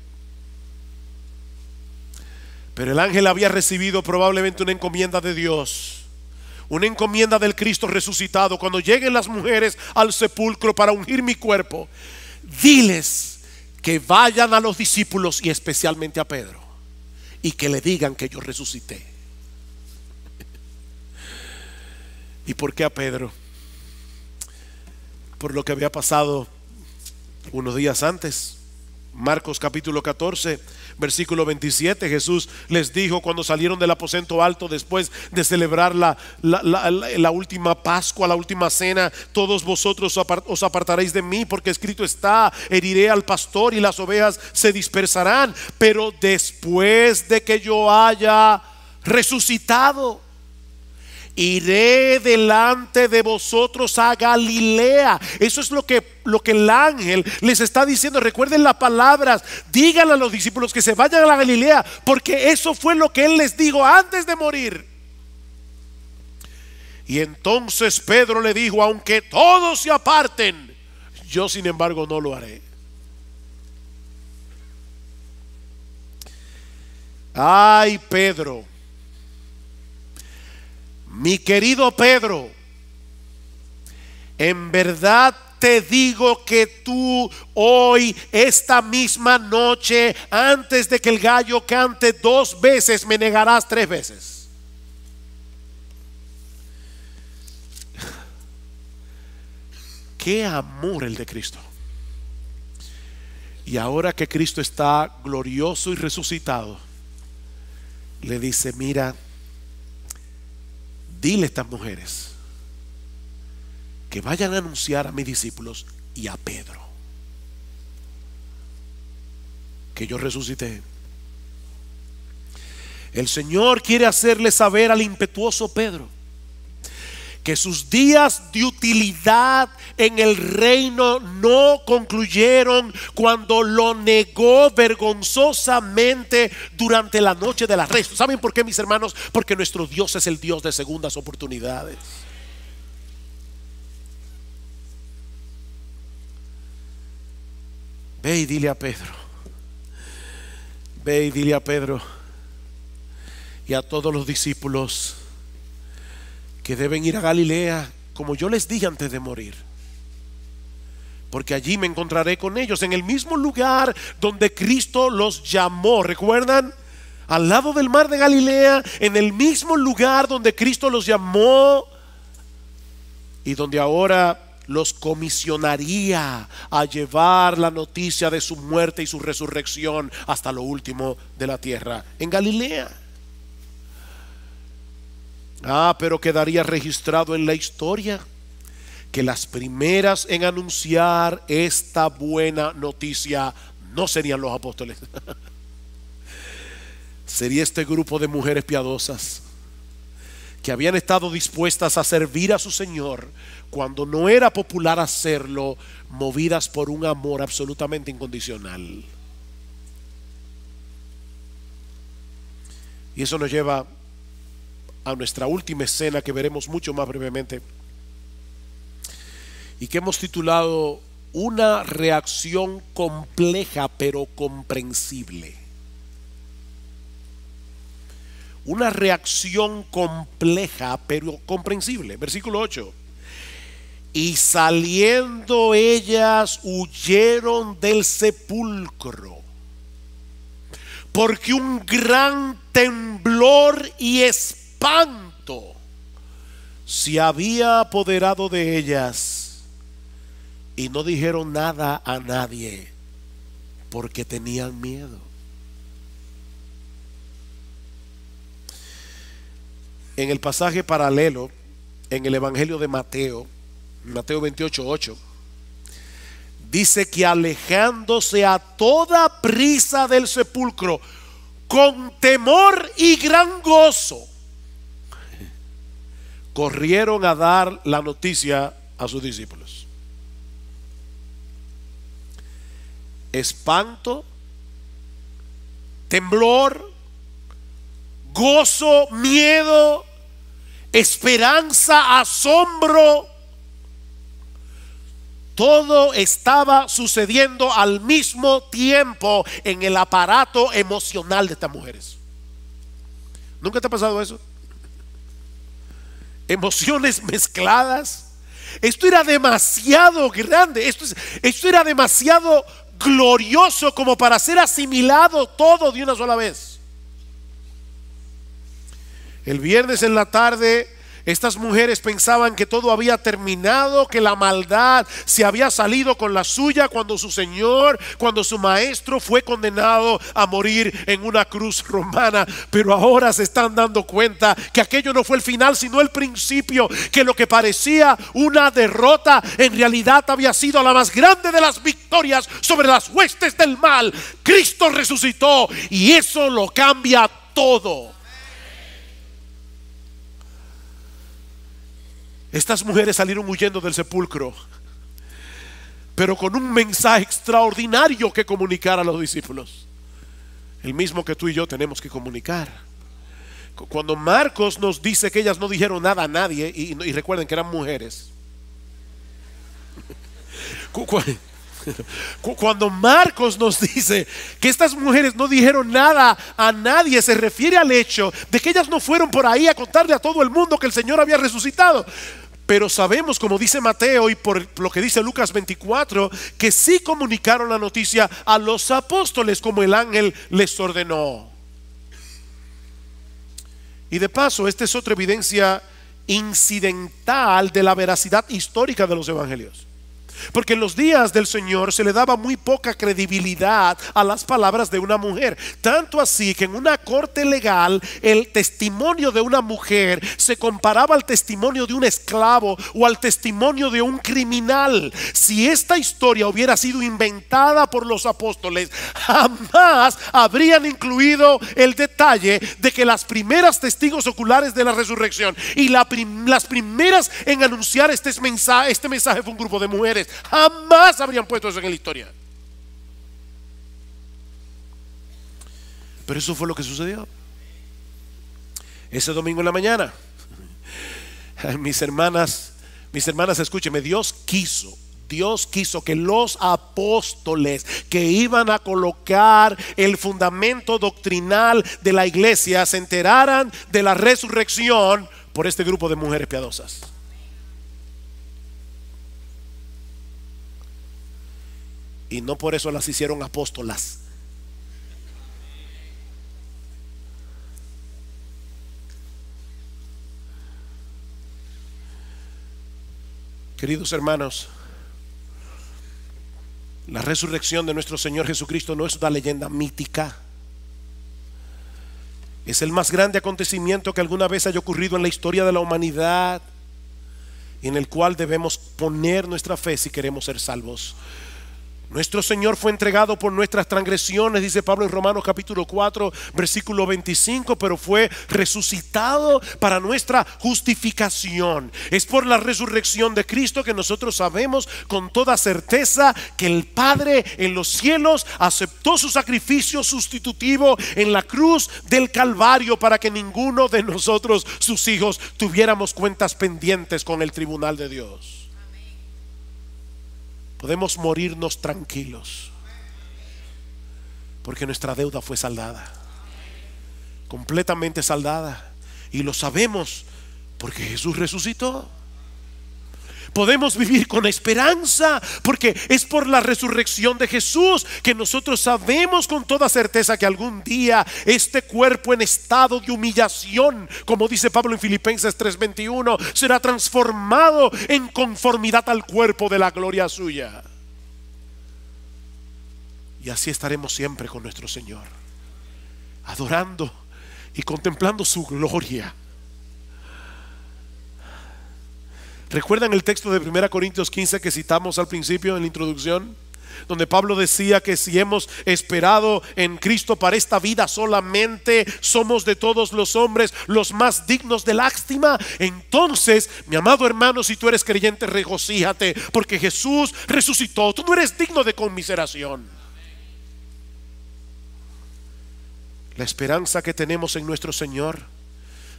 pero el ángel había recibido probablemente una encomienda de Dios, una encomienda del Cristo resucitado. Cuando lleguen las mujeres al sepulcro para ungir mi cuerpo, diles que vayan a los discípulos y especialmente a Pedro y que le digan que yo resucité. [laughs] ¿Y por qué a Pedro? Por lo que había pasado unos días antes. Marcos capítulo 14, versículo 27, Jesús les dijo cuando salieron del aposento alto después de celebrar la, la última Pascua, la última cena, todos vosotros os apartaréis de mí porque escrito está, heriré al pastor y las ovejas se dispersarán, pero después de que yo haya resucitado, iré delante de vosotros a Galilea. Eso es lo que, lo que el ángel les está diciendo. Recuerden las palabras, díganle a los discípulos que se vayan a la Galilea, porque eso fue lo que él les dijo antes de morir. Y entonces Pedro le dijo, aunque todos se aparten, yo sin embargo no lo haré. Ay, Pedro mi querido Pedro, en verdad te digo que tú hoy, esta misma noche, antes de que el gallo cante dos veces, me negarás tres veces. Qué amor el de Cristo. Y ahora que Cristo está glorioso y resucitado, le dice, mira, dile a estas mujeres que vayan a anunciar a mis discípulos y a Pedro que yo resucité. El Señor quiere hacerle saber al impetuoso Pedro que sus días de utilidad en el reino no concluyeron cuando lo negó vergonzosamente durante la noche del arresto. ¿Saben por qué, mis hermanos? Porque nuestro Dios es el Dios de segundas oportunidades. Ve y dile a Pedro. Ve y dile a Pedro y a todos los discípulos que deben ir a Galilea, como yo les dije antes de morir. Porque allí me encontraré con ellos, en el mismo lugar donde Cristo los llamó. ¿Recuerdan? Al lado del mar de Galilea, en el mismo lugar donde Cristo los llamó y donde ahora los comisionaría a llevar la noticia de su muerte y su resurrección hasta lo último de la tierra, en Galilea. Ah, pero quedaría registrado en la historia que las primeras en anunciar esta buena noticia no serían los apóstoles. [laughs] Sería este grupo de mujeres piadosas que habían estado dispuestas a servir a su Señor cuando no era popular hacerlo, movidas por un amor absolutamente incondicional. Y eso nos lleva a nuestra última escena que veremos mucho más brevemente y que hemos titulado Una reacción compleja pero comprensible. Una reacción compleja pero comprensible. Versículo 8. Y saliendo ellas huyeron del sepulcro, porque un gran temblor y esperanza se había apoderado de ellas y no dijeron nada a nadie porque tenían miedo. En el pasaje paralelo, en el Evangelio de Mateo, Mateo 28, 8, dice que alejándose a toda prisa del sepulcro, con temor y gran gozo, corrieron a dar la noticia a sus discípulos. Espanto, temblor, gozo, miedo, esperanza, asombro. Todo estaba sucediendo al mismo tiempo en el aparato emocional de estas mujeres. ¿Nunca te ha pasado eso? emociones mezcladas. Esto era demasiado grande, esto, esto era demasiado glorioso como para ser asimilado todo de una sola vez. El viernes en la tarde estas mujeres pensaban que todo había terminado, que la maldad se había salido con la suya cuando su Señor, cuando su Maestro fue condenado a morir en una cruz romana. Pero ahora se están dando cuenta que aquello no fue el final, sino el principio, que lo que parecía una derrota en realidad había sido la más grande de las victorias sobre las huestes del mal. Cristo resucitó y eso lo cambia todo. Estas mujeres salieron huyendo del sepulcro, pero con un mensaje extraordinario que comunicar a los discípulos. El mismo que tú y yo tenemos que comunicar. Cuando Marcos nos dice que ellas no dijeron nada a nadie, y, recuerden que eran mujeres, Cuando Marcos nos dice que estas mujeres no dijeron nada a nadie, se refiere al hecho de que ellas no fueron por ahí a contarle a todo el mundo que el Señor había resucitado. Pero sabemos, como dice Mateo y por lo que dice Lucas 24, que sí comunicaron la noticia a los apóstoles como el ángel les ordenó. Y de paso, esta es otra evidencia incidental de la veracidad histórica de los evangelios. Porque en los días del Señor se le daba muy poca credibilidad a las palabras de una mujer. Tanto así que en una corte legal el testimonio de una mujer se comparaba al testimonio de un esclavo o al testimonio de un criminal. Si esta historia hubiera sido inventada por los apóstoles, jamás habrían incluido el detalle de que las primeras testigos oculares de la resurrección y las primeras en anunciar este mensaje, este mensaje fue un grupo de mujeres. Jamás habrían puesto eso en la historia. Pero eso fue lo que sucedió. Ese domingo en la mañana, [laughs] mis hermanas, mis hermanas, escúcheme, Dios quiso Dios quiso que los apóstoles que iban a colocar el fundamento doctrinal de la iglesia se enteraran de la resurrección por este grupo de mujeres piadosas. y no por eso las hicieron apóstolas. Queridos hermanos, la resurrección de nuestro Señor Jesucristo no es una leyenda mítica. Es el más grande acontecimiento que alguna vez haya ocurrido en la historia de la humanidad, en el cual debemos poner nuestra fe si queremos ser salvos. Nuestro Señor fue entregado por nuestras transgresiones, dice Pablo en Romanos capítulo 4, versículo 25, pero fue resucitado para nuestra justificación. Es por la resurrección de Cristo que nosotros sabemos con toda certeza que el Padre en los cielos aceptó su sacrificio sustitutivo en la cruz del Calvario para que ninguno de nosotros, sus hijos, tuviéramos cuentas pendientes con el tribunal de Dios podemos morirnos tranquilos, porque nuestra deuda fue saldada, completamente saldada, y lo sabemos porque Jesús resucitó podemos vivir con esperanza, porque es por la resurrección de Jesús que nosotros sabemos con toda certeza que algún día este cuerpo en estado de humillación, como dice Pablo en Filipenses 3:21, será transformado en conformidad al cuerpo de la gloria suya. Y así estaremos siempre con nuestro Señor, adorando y contemplando su gloria ¿Recuerdan el texto de 1 Corintios 15 que citamos al principio en la introducción? Donde Pablo decía que si hemos esperado en Cristo para esta vida solamente, somos de todos los hombres los más dignos de lástima. Entonces, mi amado hermano, si tú eres creyente, regocíjate, porque Jesús resucitó. Tú no eres digno de conmiseración. La esperanza que tenemos en nuestro Señor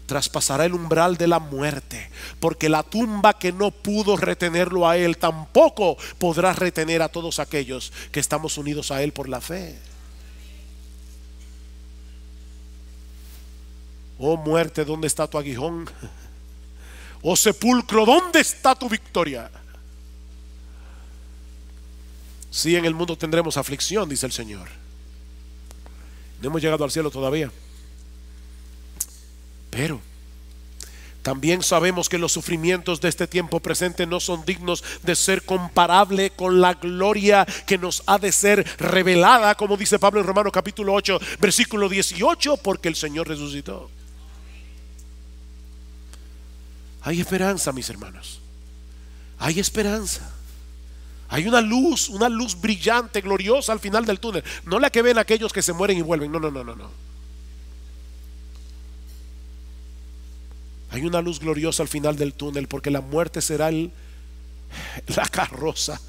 traspasará el umbral de la muerte, porque la tumba que no pudo retenerlo a él tampoco podrá retener a todos aquellos que estamos unidos a él por la fe. Oh muerte, ¿dónde está tu aguijón? [laughs] Oh sepulcro, ¿dónde está tu victoria? Si sí, en el mundo tendremos aflicción, dice el Señor. No hemos llegado al cielo todavía. Pero también sabemos que los sufrimientos de este tiempo presente no son dignos de ser comparable con la gloria que nos ha de ser revelada, como dice Pablo en Romanos capítulo 8, versículo 18, porque el Señor resucitó. Hay esperanza, mis hermanos. Hay esperanza. Hay una luz, una luz brillante, gloriosa al final del túnel. No la que ven aquellos que se mueren y vuelven. no, no, no, no. Hay una luz gloriosa al final del túnel porque la muerte será [laughs] la carroza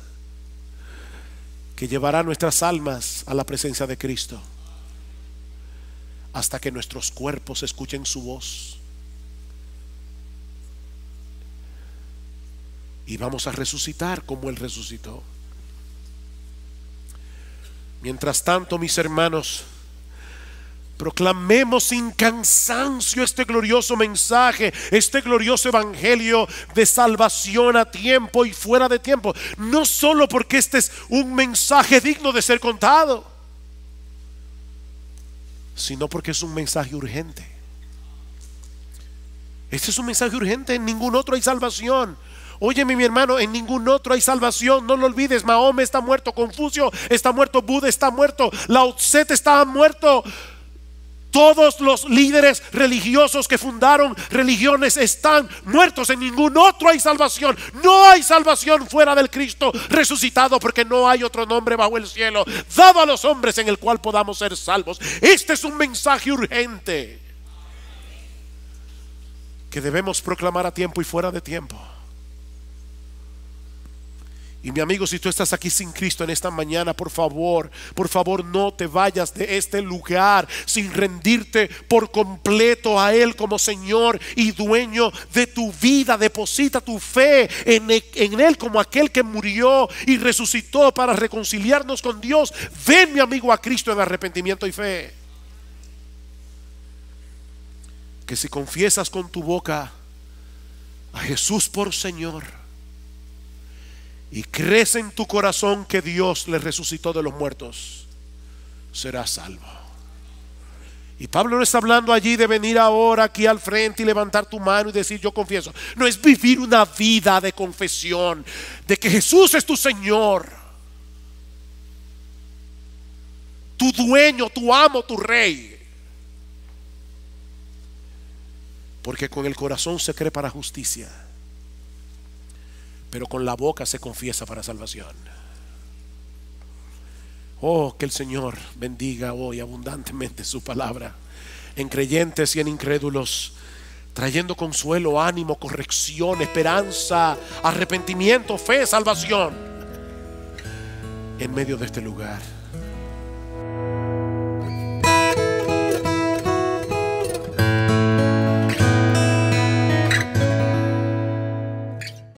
que llevará nuestras almas a la presencia de Cristo hasta que nuestros cuerpos escuchen su voz. Y vamos a resucitar como Él resucitó. Mientras tanto, mis hermanos, Proclamemos sin cansancio este glorioso mensaje, este glorioso evangelio de salvación a tiempo y fuera de tiempo. No solo porque este es un mensaje digno de ser contado, sino porque es un mensaje urgente. Este es un mensaje urgente, en ningún otro hay salvación. Óyeme, mi hermano, en ningún otro hay salvación. No lo olvides. Mahoma está muerto, Confucio está muerto, Buda está muerto, Lao Tse está muerto. Todos los líderes religiosos que fundaron religiones están muertos. En ningún otro hay salvación. No hay salvación fuera del Cristo resucitado porque no hay otro nombre bajo el cielo dado a los hombres en el cual podamos ser salvos. Este es un mensaje urgente que debemos proclamar a tiempo y fuera de tiempo. Y mi amigo, si tú estás aquí sin Cristo en esta mañana, por favor, por favor no te vayas de este lugar sin rendirte por completo a Él como Señor y dueño de tu vida. Deposita tu fe en, e, Él como aquel que murió y resucitó para reconciliarnos con Dios. Ven, mi amigo, a Cristo en arrepentimiento y fe. Que si confiesas con tu boca a Jesús por Señor, y crees en tu corazón que Dios le resucitó de los muertos, serás salvo. Y Pablo no está hablando allí de venir ahora aquí al frente y levantar tu mano y decir yo confieso. No es vivir una vida de confesión, de que Jesús es tu Señor, tu dueño, tu amo, tu rey. Porque con el corazón se cree para justicia pero con la boca se confiesa para salvación. Oh, que el Señor bendiga hoy abundantemente su palabra en creyentes y en incrédulos, trayendo consuelo, ánimo, corrección, esperanza, arrepentimiento, fe, salvación en medio de este lugar.